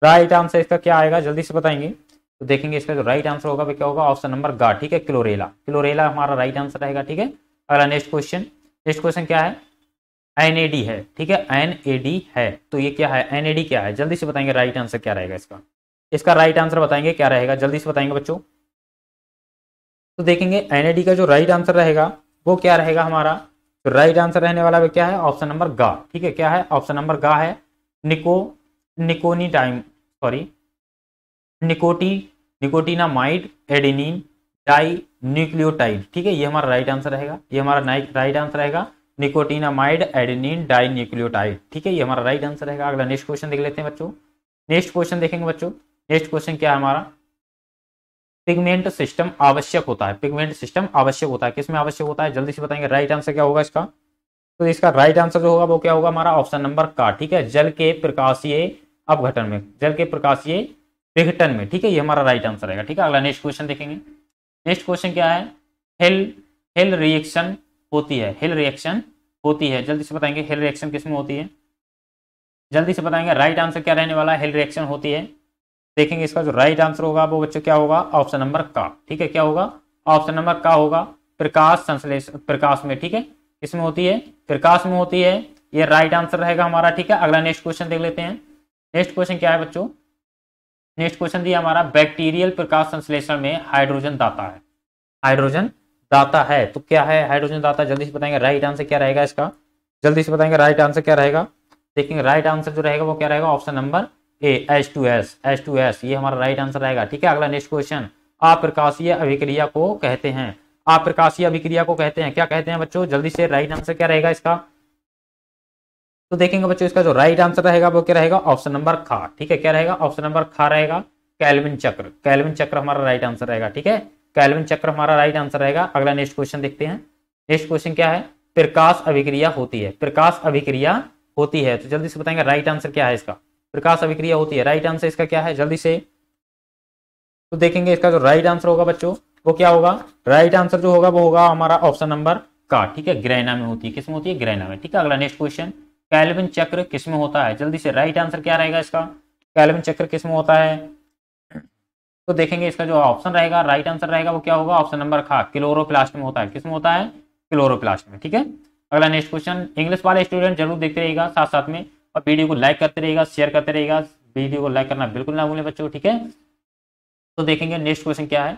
राइट आंसर इसका क्या आएगा जल्दी से बताएंगे तो देखेंगे इसका जो राइट आंसर होगा वो क्या होगा ऑप्शन नंबर गा ठीक है क्लोरेला क्लोरेला हमारा राइट आंसर रहेगा ठीक है अगला नेक्स्ट क्वेश्चन नेक्स्ट क्वेश्चन क्या है एन ए डी है ठीक है एन ए डी है तो ये क्या है एन ए डी क्या है जल्दी से बताएंगे राइट आंसर क्या रहेगा इसका इसका राइट आंसर बताएंगे क्या रहेगा जल्दी से बताएंगे बच्चों तो देखेंगे एन का जो राइट आंसर रहेगा वो क्या रहेगा हमारा तो राइट आंसर रहने वाला क्या है ऑप्शन नंबर गा ठीक है क्या है ऑप्शन नंबर गा है निको निकोनी टाइम सॉरी निकोटी nicotinamide adenine dinucleotide ठीक है ये हमारा राइट आंसर रहेगा ये हमारा राइट आंसर रहेगा एडनिन डाई डाइन्यूक्लियोटाइड ठीक है ये हमारा राइट आंसर रहेगा अगला नेक्स्ट क्वेश्चन देख लेते हैं बच्चों नेक्स्ट क्वेश्चन देखेंगे बच्चों नेक्स्ट क्वेश्चन क्या है हमारा पिगमेंट सिस्टम आवश्यक होता है पिगमेंट सिस्टम आवश्यक होता है किसमें आवश्यक होता है जल्दी से बताएंगे राइट आंसर क्या होगा इसका तो इसका राइट आंसर जो होगा वो क्या होगा हमारा ऑप्शन नंबर का ठीक है जल के प्रकाशीय अपघटन में जल के प्रकाशीय विघटन में ठीक है ये हमारा राइट आंसर रहेगा ठीक है अगला नेक्स्ट क्वेश्चन देखेंगे नेक्स्ट क्वेश्चन क्या है हेल हेल रिएक्शन होती है हिल रिएक्शन होती है जल्दी से बताएंगे हेल रिएक्शन किसमें होती है जल्दी से बताएंगे राइट आंसर क्या रहने वाला है हेल रिएक्शन होती है देखेंगे इसका जो राइट आंसर होगा वो बच्चों क्या होगा ऑप्शन नंबर का ठीक है क्या होगा ऑप्शन नंबर का होगा प्रकाश संश्लेष प्रकाश में ठीक है इसमें होती है प्रकाश में होती है ये राइट आंसर रहेगा हमारा ठीक है अगला नेक्स्ट क्वेश्चन देख लेते हैं नेक्स्ट क्वेश्चन क्या है बच्चों नेक्स्ट क्वेश्चन दिया हमारा बैक्टीरियल प्रकाश संश्लेषण में हाइड्रोजन दाता है हाइड्रोजन दाता है तो क्या है हाइड्रोजन दाता जल्दी से बताएंगे राइट आंसर क्या रहेगा इसका जल्दी से बताएंगे राइट आंसर क्या रहेगा देखेंगे राइट आंसर जो रहेगा वो क्या रहेगा option number A H two S H two S ये हमारा राइट आंसर रहेगा ठीक है अगला नेक्स्ट क्वेश्चन अप्रकाशीय अभिक्रिया को कहते हैं अप्रकाशीय अभिक्रिया को कहते हैं क्या कहते हैं बच्चों जल्दी से राइट आंसर क्या रहेगा इसका तो देखेंगे बच्चों इसका जो राइट आंसर रहेगा वो क्या रहेगा ऑप्शन नंबर खा ठीक है क्या रहेगा ऑप्शन नंबर खा रहेगा कैलविन चक्र कैलविन चक्र हमारा राइट आंसर रहेगा ठीक है कैलविन चक्र हमारा राइट आंसर रहेगा अगला नेक्स्ट क्वेश्चन देखते हैं नेक्स्ट क्वेश्चन क्या है प्रकाश अभिक्रिया होती है प्रकाश अभिक्रिया होती है तो जल्दी से बताएंगे राइट आंसर क्या है इसका प्रकाश अभिक्रिया होती है राइट आंसर इसका क्या है जल्दी से तो देखेंगे इसका जो राइट आंसर होगा बच्चों वो क्या होगा राइट आंसर जो होगा वो होगा हमारा ऑप्शन नंबर का ठीक है ग्रैना में होती है किसमें होती है ग्रैना में ठीक है अगला नेक्स्ट क्वेश्चन कैलविन चक्र किसमें होता है जल्दी से राइट आंसर क्या रहेगा इसका कैलविन चक्र किसमें होता है तो देखेंगे इसका जो ऑप्शन रहेगा राइट आंसर रहेगा वो क्या होगा ऑप्शन नंबर खा क्लोरोप्लास्ट में होता है किसमें होता है क्लोरोप्लास्ट में ठीक है अगला नेक्स्ट क्वेश्चन इंग्लिश वाले स्टूडेंट जरूर देखते रहेगा साथ साथ में और वीडियो को लाइक करते रहेगा शेयर करते रहेगा वीडियो को लाइक करना बिल्कुल ना भूलें बच्चों ठीक है तो देखेंगे नेक्स्ट क्वेश्चन क्या है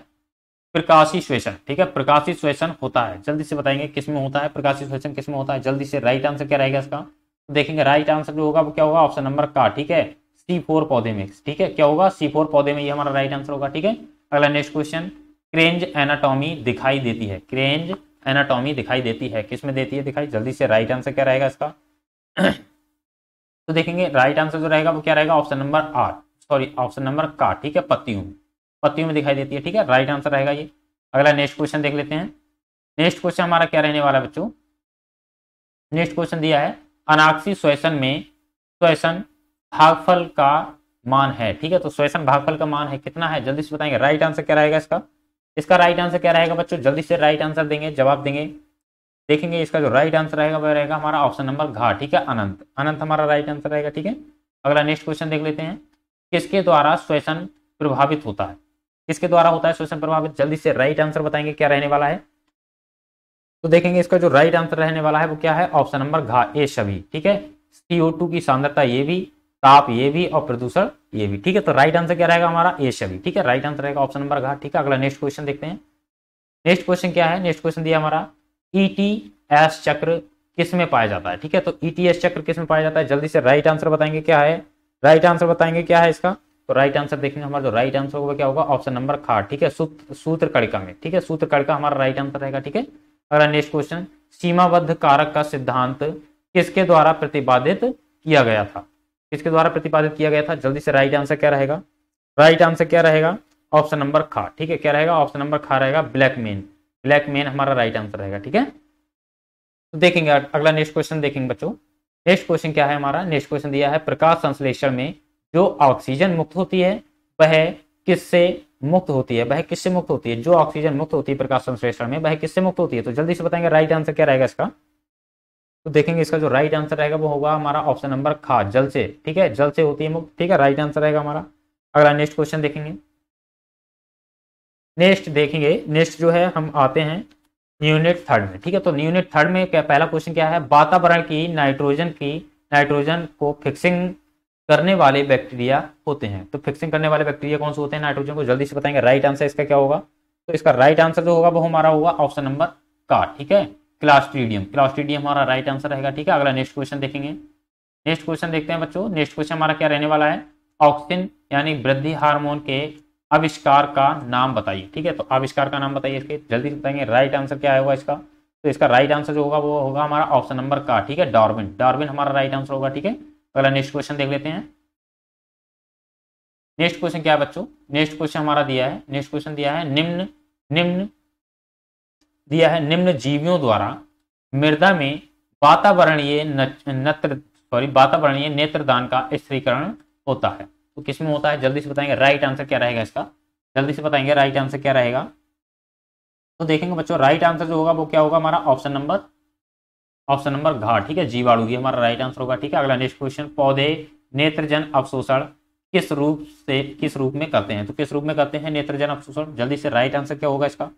प्रकाशी श्वेषण ठीक है प्रकाशी श्वेषण होता है जल्दी से बताएंगे किसमें होता है प्रकाशी श्वेषण किस में होता है जल्दी से राइट आंसर क्या रहेगा इसका तो देखेंगे राइट आंसर जो होगा वो क्या होगा ऑप्शन नंबर का ठीक है सी फोर पौधे में ठीक है क्या होगा सी फोर पौधे में ये हमारा राइट आंसर होगा ठीक है अगला नेक्स्ट क्वेश्चन क्रेंज एनाटॉमी दिखाई देती है क्रेंज एनाटॉमी दिखाई देती है किस में देती है दिखाई जल्दी से राइट आंसर क्या रहेगा इसका (clears throat) तो देखेंगे राइट आंसर जो रहेगा वो क्या रहेगा ऑप्शन नंबर आठ सॉरी ऑप्शन नंबर का ठीक है पत्तियों में पत्तियों में दिखाई देती है ठीक है राइट आंसर रहेगा ये अगला नेक्स्ट क्वेश्चन देख लेते हैं नेक्स्ट क्वेश्चन हमारा क्या रहने वाला है बच्चों नेक्स्ट क्वेश्चन दिया है अनाक्षी श्वेसन में श्वेसन भागफल का मान है ठीक है तो स्वेशन भागफल का मान है कितना है जल्दी से बताएंगे राइट आंसर क्या रहेगा इसका इसका राइट आंसर क्या रहेगा बच्चों जल्दी से राइट आंसर देंगे जवाब देंगे देखेंगे इसका जो राइट आंसर रहेगा वह रहेगा हमारा ऑप्शन नंबर घा ठीक है अनंत अनंत हमारा राइट आंसर रहेगा ठीक है अगला नेक्स्ट क्वेश्चन देख लेते हैं किसके द्वारा श्वेषण प्रभावित होता है किसके द्वारा होता है श्वसन प्रभावित जल्दी से राइट आंसर बताएंगे क्या रहने वाला है तो देखेंगे इसका जो राइट आंसर रहने वाला है वो क्या है ऑप्शन नंबर घा ए सभी ठीक है सीओ की सांद्रता ये भी ताप ये भी और प्रदूषण ये भी ठीक है तो राइट आंसर क्या रहेगा हमारा ए सभी ठीक है राइट आंसर रहेगा ऑप्शन नंबर घाट ठीक है अगला नेक्स्ट क्वेश्चन देखते हैं नेक्स्ट क्वेश्चन क्या है नेक्स्ट क्वेश्चन दिया हमारा ईटीएस e चक्र किस में पाया जाता है ठीक है तो ईटीएस e चक्र किस में पाया जाता है जल्दी से राइट आंसर बताएंगे क्या है राइट आंसर बताएंगे क्या है इसका तो राइट आंसर देखेंगे हमारा जो राइट आंसर होगा क्या होगा ऑप्शन नंबर खा ठीक है सूत्र कड़का में ठीक है सूत्र कड़का हमारा राइट आंसर रहेगा ठीक है अगला नेक्स्ट क्वेश्चन सीमाबद्ध कारक का सिद्धांत किसके द्वारा प्रतिपादित किया गया था किसके द्वारा प्रतिपादित किया गया था जल्दी से राइट आंसर क्या रहेगा राइट आंसर क्या रहेगा ऑप्शन नंबर खा ठीक है क्या रहेगा ऑप्शन नंबर खा रहेगा ब्लैक मेन ब्लैक मेन हमारा राइट आंसर रहेगा ठीक है तो देखेंगे अगला नेक्स्ट क्वेश्चन देखेंगे बच्चों नेक्स्ट क्वेश्चन क्या है हमारा नेक्स्ट क्वेश्चन दिया है प्रकाश संश्लेषण में जो ऑक्सीजन मुक्त होती है वह किससे मुक्त होती है वह किससे मुक्त होती है जो ऑक्सीजन मुक्त होती है प्रकाश संश्लेषण में वह किससे मुक्त होती है तो जल्दी से बताएंगे राइट आंसर क्या रहेगा इसका तो देखेंगे इसका जो राइट आंसर रहेगा वो होगा हमारा ऑप्शन नंबर खा जल से ठीक है जल से होती है मुक्त ठीक है राइट आंसर रहेगा हमारा अगला नेक्स्ट क्वेश्चन देखेंगे नेक्स्ट देखेंगे नेक्स्ट जो है हम आते हैं न्यूनिट थर्ड में ठीक है तो न्यूनिट थर्ड में क्या पहला क्वेश्चन क्या है वातावरण की नाइट्रोजन की नाइट्रोजन को फिक्सिंग करने वाले बैक्टीरिया होते हैं तो फिक्सिंग करने वाले बैक्टीरिया कौन से होते हैं नाइट्रोजन को जल्दी से बताएंगे राइट आंसर इसका क्या होगा तो इसका राइट आंसर जो होगा वो हमारा होगा ऑप्शन नंबर का ठीक है क्लास्ट्रीडियम क्लास्ट्रीडियम हमारा राइट आंसर रहेगा ठीक है अगला नेक्स्ट क्वेश्चन देखेंगे नेक्स्ट क्वेश्चन देखते हैं बच्चों नेक्स्ट क्वेश्चन हमारा क्या रहने वाला है ऑक्सीजन यानी वृद्धि हार्मोन के आविष्कार का नाम बताइए ठीक है तो आविष्कार का नाम बताइए इसके जल्दी से बताएंगे राइट आंसर क्या होगा इसका तो इसका राइट आंसर जो होगा वो होगा हमारा ऑप्शन नंबर का ठीक है डार्विन डार्विन हमारा राइट आंसर होगा ठीक है अगला नेक्स्ट क्वेश्चन देख लेते हैं नेक्स्ट क्वेश्चन क्या है बच्चों नेक्स्ट क्वेश्चन हमारा दिया है नेक्स्ट क्वेश्चन दिया है निम्न निम्न दिया है निम्न जीवियों द्वारा मृदा में वातावरणीय नत्र सॉरी वातावरणीय नेत्रदान का स्त्रीकरण होता है तो किसमें होता है जल्दी से बताएंगे राइट आंसर क्या रहेगा इसका जल्दी से बताएंगे राइट आंसर क्या रहेगा तो देखेंगे बच्चों राइट आंसर जो होगा वो क्या होगा हमारा ऑप्शन नंबर ऑप्शन नंबर घा ठीक है जीवाणु ये हमारा राइट आंसर होगा ठीक है अगला नेक्स्ट क्वेश्चन पौधे नेत्रजन अवशोषण किस रूप से किस रूप में करते हैं तो किस रूप में करते हैं नेत्रजन अवशोषण जल्दी से राइट आंसर क्या होगा इसका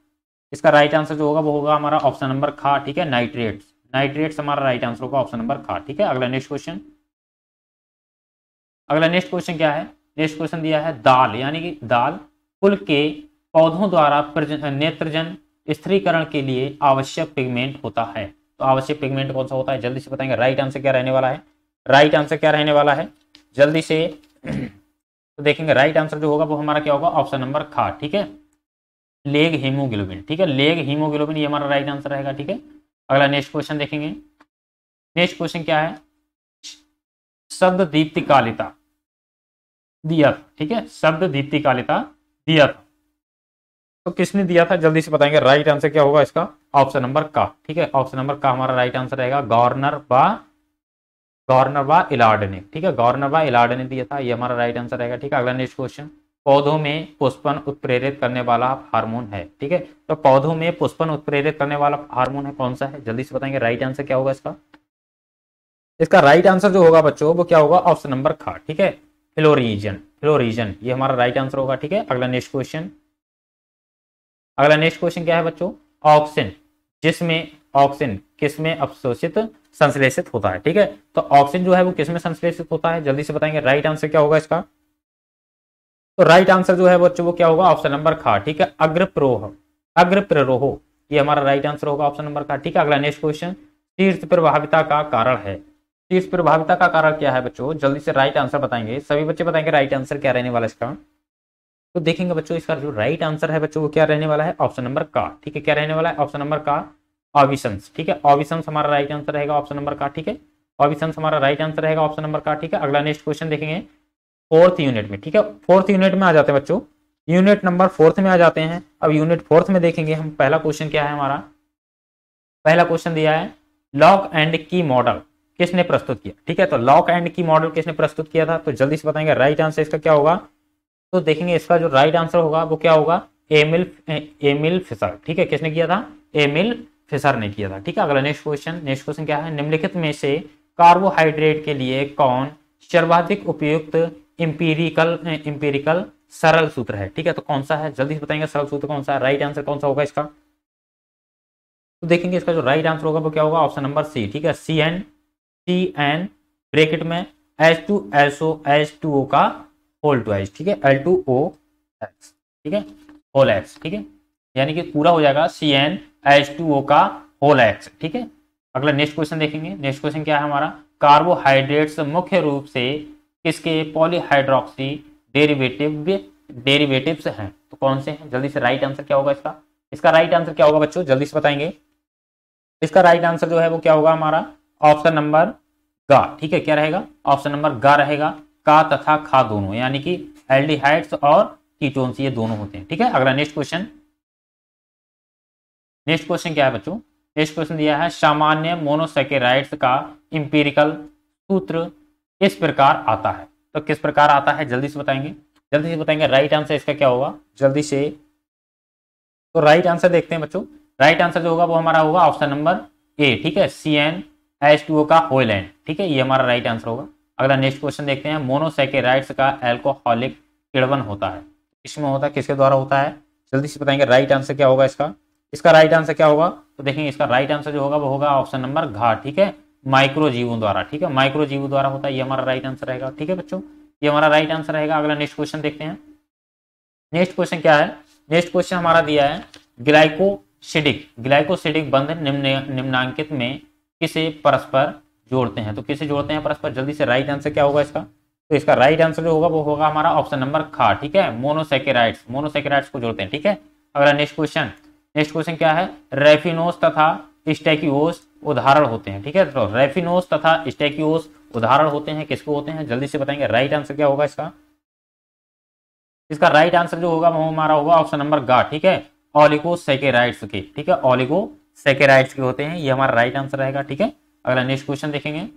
इसका राइट आंसर जो होगा वो होगा हमारा ऑप्शन नंबर खा ठीक है नाइट्रेट्स नाइट्रेट्स हमारा राइट आंसर होगा ऑप्शन नंबर खा ठीक है अगला नेक्स्ट क्वेश्चन अगला नेक्स्ट क्वेश्चन क्या है नेक्स्ट क्वेश्चन दिया है दाल यानी कि दाल फुल के पौधों द्वारा नेत्रजन स्त्रीकरण के लिए आवश्यक पिगमेंट होता है तो आवश्यक पिगमेंट कौन सा होता है जल्दी से बताएंगे राइट आंसर क्या रहने वाला है राइट आंसर क्या रहने वाला है जल्दी से (clears throat) तो देखेंगे राइट आंसर जो होगा वो हमारा क्या होगा ऑप्शन नंबर खा ठीक है लेग हीमोग्लोबिन ठीक है लेग हीमोग्लोबिन ये हमारा राइट आंसर रहेगा ठीक है अगला नेक्स्ट क्वेश्चन देखेंगे नेक्स्ट क्वेश्चन क्या है शब्द दीप्तिकालिता दिया था ठीक है शब्द दीप्तिकालिता दिया था तो किसने दिया था जल्दी से बताएंगे राइट आंसर क्या होगा इसका ऑप्शन नंबर का ठीक है ऑप्शन नंबर का हमारा राइट आंसर रहेगा गवर्नर बा गवर्नर बा इलाड ने ठीक है गवर्नर बा इलाड ने दिया था ये हमारा राइट आंसर रहेगा ठीक है अगला नेक्स्ट क्वेश्चन पौधों में पुष्पन उत्प्रेरित करने वाला हार्मोन है ठीक है तो पौधों में पुष्पन उत्प्रेरित करने वाला हार्मोन है कौन सा है जल्दी से बताएंगे राइट आंसर क्या होगा इसका इसका राइट आंसर जो होगा बच्चों वो क्या होगा ऑप्शन नंबर खा ठीक है फ्लोरीजन फ्लोरीजन ये हमारा राइट आंसर होगा ठीक है अगला नेक्स्ट क्वेश्चन अगला नेक्स्ट क्वेश्चन क्या है बच्चों ऑक्सीजन जिसमें ऑक्सीजन किसमें अवशोषित संश्लेषित होता है ठीक है तो ऑक्सीजन जो है वो किसमें संश्लेषित होता है जल्दी से बताएंगे राइट आंसर क्या होगा इसका तो राइट आंसर जो है बच्चों वो क्या होगा ऑप्शन नंबर खा ठीक है अग्रप्रोह अग्रप्ररोह ये हमारा राइट आंसर होगा ऑप्शन नंबर खा ठीक है अगला नेक्स्ट क्वेश्चन शीर्ष प्रभाविता का कारण है शीर्ष प्रभाविता का कारण क्या है बच्चों जल्दी से राइट आंसर बताएंगे सभी बच्चे बताएंगे राइट आंसर क्या रहने वाला इसका तो देखेंगे बच्चों इसका जो राइट आंसर है बच्चों वो क्या रहने वाला है ऑप्शन नंबर का ठीक है क्या रहने वाला है ऑप्शन नंबर का ऑविशंस ठीक है ऑविशंस हमारा राइट आंसर रहेगा ऑप्शन नंबर का ठीक है ऑविशंस हमारा राइट आंसर रहेगा ऑप्शन नंबर का ठीक है अगला नेक्स्ट क्वेश्चन देखेंगे फोर्थ यूनिट में ठीक है फोर्थ यूनिट में आ जाते हैं बच्चों यूनिट नंबर फोर्थ में आ जाते हैं अब यूनिट फोर्थ में देखेंगे हम पहला क्वेश्चन क्या है हमारा पहला क्वेश्चन दिया है लॉक एंड की मॉडल किसने प्रस्तुत किया ठीक है तो लॉक एंड की मॉडल किसने प्रस्तुत किया था तो जल्दी से बताएंगे राइट आंसर इसका क्या होगा तो देखेंगे इसका जो राइट आंसर होगा वो क्या होगा एमिल एमिल फिसर ठीक है किसने किया था एमिल फिसर ने किया था ठीक है अगला नेक्स्ट क्वेश्चन नेक्स्ट क्वेश्चन क्या है निम्नलिखित में से कार्बोहाइड्रेट के लिए कौन सर्वाधिक उपयुक्त इंपेरिकल इंपेरिकल eh, सरल सूत्र है ठीक है तो कौन सा है जल्दी से बताएंगे सरल सूत्र कौन सा है राइट आंसर कौन सा होगा इसका तो देखेंगे इसका जो राइट आंसर होगा वो क्या होगा ऑप्शन नंबर सी ठीक है C N C N bracket में H two S O H two O का होल टू एच ठीक है एल टू ओ एक्स ठीक है होल एक्स ठीक है यानी कि पूरा हो जाएगा C N H two O का होल एक्स ठीक है अगला नेक्स्ट क्वेश्चन देखेंगे नेक्स्ट क्वेश्चन क्या है हमारा कार्बोहाइड्रेट्स मुख्य रूप से किसके पॉलीहाइड्रोक्सी डेरिवेटिव डेरिवेटिव हैं तो कौन से हैं जल्दी से राइट आंसर क्या होगा इसका इसका राइट आंसर क्या होगा बच्चों जल्दी से बताएंगे इसका राइट आंसर जो है वो क्या होगा हमारा ऑप्शन नंबर गा ठीक है क्या रहेगा ऑप्शन नंबर गा रहेगा का तथा खा दोनों यानी कि एल्डिहाइड्स और कीटोन्स ये दोनों होते हैं ठीक है अगला नेक्स्ट क्वेश्चन नेक्स्ट क्वेश्चन क्या है बच्चों नेक्स्ट क्वेश्चन दिया है सामान्य मोनोसेकेराइड्स का इंपेरिकल सूत्र किस प्रकार आता है तो किस प्रकार आता है जल्दी से बताएंगे जल्दी से बताएंगे राइट आंसर इसका क्या होगा जल्दी से तो राइट आंसर देखते हैं बच्चों राइट आंसर जो होगा वो हमारा होगा ऑप्शन नंबर ए ठीक है C N H two O का ऑयल एंड ठीक है ये हमारा राइट आंसर होगा अगला नेक्स्ट क्वेश्चन देखते हैं मोनोसेकेराइड्स का एल्कोहलिक किड़वन होता है इसमें होता है किसके द्वारा होता है जल्दी से बताएंगे राइट आंसर क्या होगा इसका इसका राइट आंसर क्या होगा तो देखेंगे इसका राइट आंसर जो होगा वो होगा ऑप्शन नंबर घा ठीक है माइक्रो जीवों द्वारा ठीक है माइक्रो जीवों द्वारा होता है ये हमारा राइट आंसर रहेगा ठीक है बच्चों ये हमारा राइट आंसर रहेगा अगला नेक्स्ट क्वेश्चन देखते हैं नेक्स्ट क्वेश्चन क्या है नेक्स्ट क्वेश्चन हमारा दिया है ग्लाइकोसिडिक ग्लाइकोसिडिक बंध निम्न निम्नांकित में किसे परस्पर जोड़ते हैं तो किसे जोड़ते हैं परस्पर जल्दी से राइट आंसर क्या होगा इसका तो इसका राइट आंसर जो होगा वो होगा हमारा ऑप्शन नंबर खा ठीक है मोनोसेकेराइड्स मोनोसेकेराइड्स को जोड़ते हैं ठीक है अगला नेक्स्ट क्वेश्चन नेक्स्ट क्वेश्चन क्या है रेफिनोस तथा स्टेकियोस उदाहरण होते हैं ठीक है तो रेफिनोस तथा स्टेक्यूस उदाहरण होते हैं किसको होते हैं जल्दी से बताएंगे राइट आंसर क्या होगा इसका इसका राइट आंसर जो होगा वो हमारा होगा ऑप्शन नंबर गा ठीक है ऑलिगो सेकेराइड्स के ठीक है ऑलिगो सेकेराइड्स के होते हैं ये हमारा राइट आंसर रहेगा ठीक है अगला नेक्स्ट क्वेश्चन देखेंगे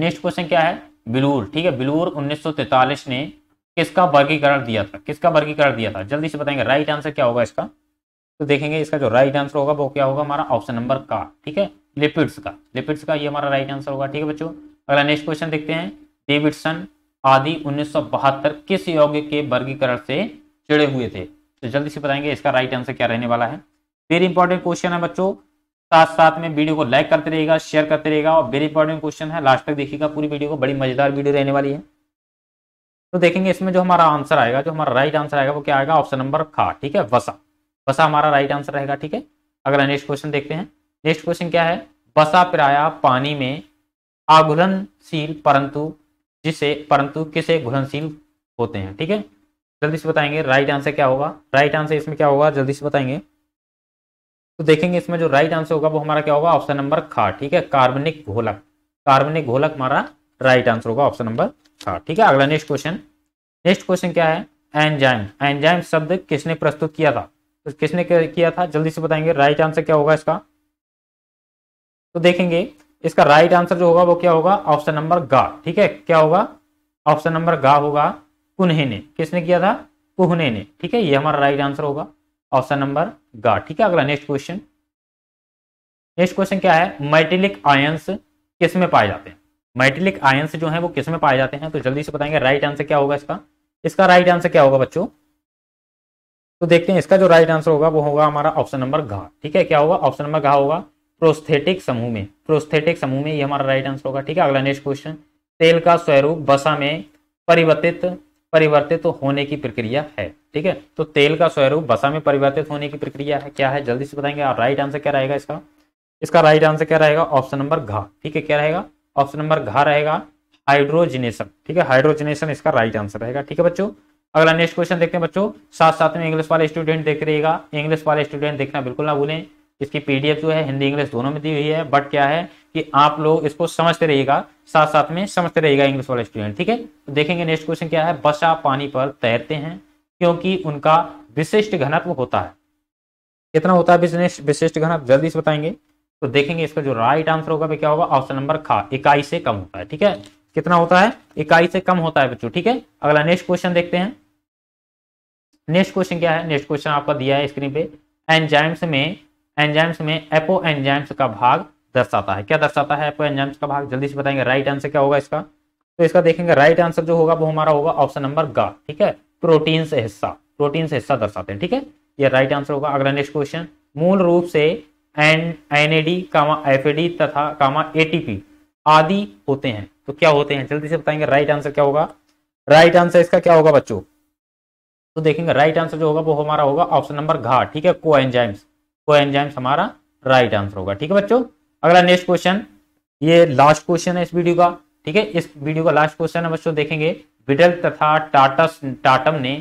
नेक्स्ट क्वेश्चन क्या है बिलूर ठीक है बिलूर उन्नीस ने किसका वर्गीकरण दिया था किसका वर्गीकरण दिया था जल्दी से बताएंगे राइट आंसर क्या होगा इसका तो देखेंगे इसका जो राइट आंसर होगा वो क्या होगा हमारा ऑप्शन नंबर का ठीक है लिपिड्स का लिपिड्स का ये हमारा राइट आंसर होगा ठीक है बच्चों अगला नेक्स्ट क्वेश्चन देखते हैं डेविडसन आदि बहत्तर किस योग्य के वर्गीकरण से चिड़े हुए थे तो जल्दी से बताएंगे इसका राइट आंसर क्या रहने वाला है वेरी इंपॉर्टेंट क्वेश्चन है बच्चों साथ साथ में वीडियो को लाइक करते रहेगा शेयर करते रहेगा और वेरी इंपॉर्टेंट क्वेश्चन है लास्ट तक देखिएगा पूरी वीडियो को बड़ी मजेदार वीडियो रहने वाली है तो देखेंगे इसमें जो हमारा आंसर आएगा जो हमारा राइट आंसर आएगा वो क्या आएगा ऑप्शन नंबर खा ठीक है वसा बसा हमारा राइट आंसर रहेगा ठीक है अगला नेक्स्ट क्वेश्चन देखते हैं नेक्स्ट क्वेश्चन क्या है बसा प्राया पानी में आघुलनशील परंतु जिसे परंतु किसे घुलनशील होते हैं ठीक है जल्दी से बताएंगे राइट आंसर क्या होगा राइट आंसर इसमें क्या होगा जल्दी से बताएंगे तो देखेंगे इसमें जो राइट आंसर होगा वो हमारा क्या होगा ऑप्शन नंबर खा ठीक है कार्बनिक घोलक कार्बनिक घोलक हमारा राइट आंसर होगा ऑप्शन नंबर खा ठीक है अगला नेक्स्ट क्वेश्चन नेक्स्ट क्वेश्चन क्या है एंजाइम एंजाइम शब्द किसने प्रस्तुत किया था तो किसने किया था जल्दी से बताएंगे राइट आंसर क्या होगा इसका तो देखेंगे इसका राइट आंसर जो होगा वो क्या होगा ऑप्शन नंबर गा ठीक है क्या होगा ऑप्शन नंबर गा होगा कुन्हे ने किसने किया था कुहने ने ठीक है ये हमारा राइट आंसर होगा ऑप्शन नंबर गा ठीक है अगला नेक्स्ट क्वेश्चन नेक्स्ट क्वेश्चन क्या है मेटेलिक आयंस किस में पाए जाते हैं मेटेलिक आयंस जो है वो किस में पाए जाते हैं तो जल्दी से बताएंगे राइट आंसर क्या होगा इसका इसका राइट आंसर क्या होगा बच्चों तो देखते हैं इसका जो राइट आंसर होगा वो होगा हमारा ऑप्शन नंबर घा ठीक है क्या होगा ऑप्शन नंबर घा होगा प्रोस्थेटिक समूह में प्रोस्थेटिक समूह में ये हमारा राइट आंसर होगा ठीक है अगला नेक्स्ट क्वेश्चन तेल का स्वरूप बसा में परिवर्तित परिवर्तित तो होने की प्रक्रिया है ठीक है तो तेल का स्वरूप बसा में परिवर्तित होने की प्रक्रिया है क्या है जल्दी से बताएंगे आप राइट आंसर क्या रहेगा इसका इसका राइट आंसर क्या रहेगा ऑप्शन नंबर घा ठीक है क्या रहेगा ऑप्शन नंबर घा रहेगा हाइड्रोजिनेशन ठीक है हाइड्रोजिनेशन इसका राइट आंसर रहेगा ठीक है बच्चों अगला नेक्स्ट क्वेश्चन देखते हैं बच्चों साथ साथ में इंग्लिश वाले स्टूडेंट देख रहेगा इंग्लिश वाले स्टूडेंट देखना बिल्कुल ना भूलें इसकी पीडीएफ जो है हिंदी इंग्लिश दोनों में दी हुई है बट क्या है कि आप लोग इसको समझते रहेगा साथ साथ में समझते रहेगा इंग्लिश वाले स्टूडेंट ठीक है तो देखेंगे नेक्स्ट क्वेश्चन क्या है बसा पानी पर तैरते हैं क्योंकि उनका विशिष्ट घनत्व होता है कितना होता है विशिष्ट घनत्व जल्दी से बताएंगे तो देखेंगे इसका जो राइट आंसर होगा क्या होगा ऑप्शन नंबर खा इकाई से कम होता है ठीक है कितना होता है इकाई से कम होता है बच्चों ठीक है अगला नेक्स्ट क्वेश्चन देखते हैं नेक्स्ट क्वेश्चन क्या है नेक्स्ट क्वेश्चन आपका दिया है स्क्रीन पे एंजाइम्स में एंजाइम्स में एपो एंजाइम्स का भाग दर्शाता है क्या दर्शाता है एपो एंजाइम्स का भाग जल्दी से बताएंगे राइट आंसर क्या होगा इसका तो इसका देखेंगे राइट आंसर जो होगा वो हमारा होगा ऑप्शन नंबर ग ठीक है प्रोटीन से हिस्सा प्रोटीन से हिस्सा दर्शाते हैं ठीक है ये राइट आंसर होगा अगला नेक्स्ट क्वेश्चन मूल रूप से N N A D comma F A D तथा कामा ए टी पी आदि होते हैं तो क्या होते हैं जल्दी से बताएंगे राइट आंसर क्या होगा राइट आंसर इसका क्या होगा बच्चों तो देखेंगे राइट आंसर जो होगा वो हमारा होगा ऑप्शन नंबर घा ठीक है को एंजाइम्स को एंजाइम्स हमारा राइट आंसर होगा ठीक है बच्चों अगला नेक्स्ट क्वेश्चन ये लास्ट क्वेश्चन है इस वीडियो का ठीक है इस वीडियो का लास्ट क्वेश्चन है बच्चों देखेंगे विडल तथा टाटस टाटम ने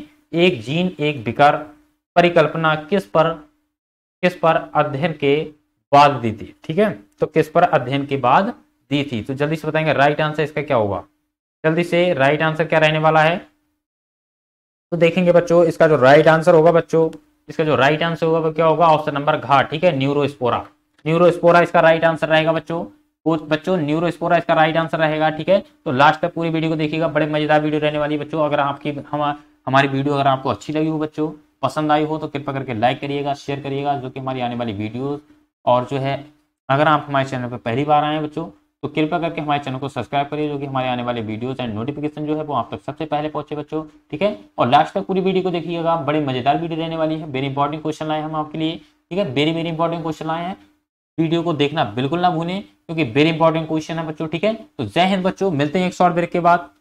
एक जीन एक विकार परिकल्पना किस पर किस पर अध्ययन के बाद दी थी ठीक है तो किस पर अध्ययन के बाद दी थी तो जल्दी से बताएंगे राइट आंसर इसका क्या होगा जल्दी से राइट आंसर क्या रहने वाला है तो देखेंगे बच्चों इसका जो राइट आंसर होगा बच्चों इसका जो राइट आंसर होगा वो क्या होगा ऑप्शन नंबर घा ठीक है न्यूरोस्पोरा न्यूरोस्पोरा इसका राइट आंसर रहेगा बच्चों बच्चों न्यूरोस्पोरा इसका राइट आंसर रहेगा ठीक है तो लास्ट तक पूरी वीडियो को देखिएगा बड़े मजेदार वीडियो रहने वाली बच्चों अगर आपकी हम हमारी वीडियो अगर आपको अच्छी लगी हो बच्चों पसंद आई हो तो कृपया करके लाइक करिएगा शेयर करिएगा जो कि हमारी आने वाली वीडियो और जो है अगर आप हमारे चैनल पर पहली बार आए बच्चों तो कृपया करके हमारे चैनल को सब्सक्राइब करिए जो कि हमारे आने वाले वीडियोस एंड नोटिफिकेशन जो है वो आप तक सबसे पहले पहुंचे बच्चों ठीक है और लास्ट तक पूरी वीडियो को देखिएगा बड़ी मजेदार वीडियो रहने वाली है वेरी इंपॉर्टेंट क्वेश्चन लाए हम आपके लिए ठीक है वेरी वेरी इंपॉर्टेंट क्वेश्चन लाए हैं वीडियो को देखना बिल्कुल ना भूलें क्योंकि वेरी इंपॉर्टेंट क्वेश्चन है बच्चों ठीक है तो जय हिंद बच्चों मिलते हैं एक शॉर्ट ब्रेक के बाद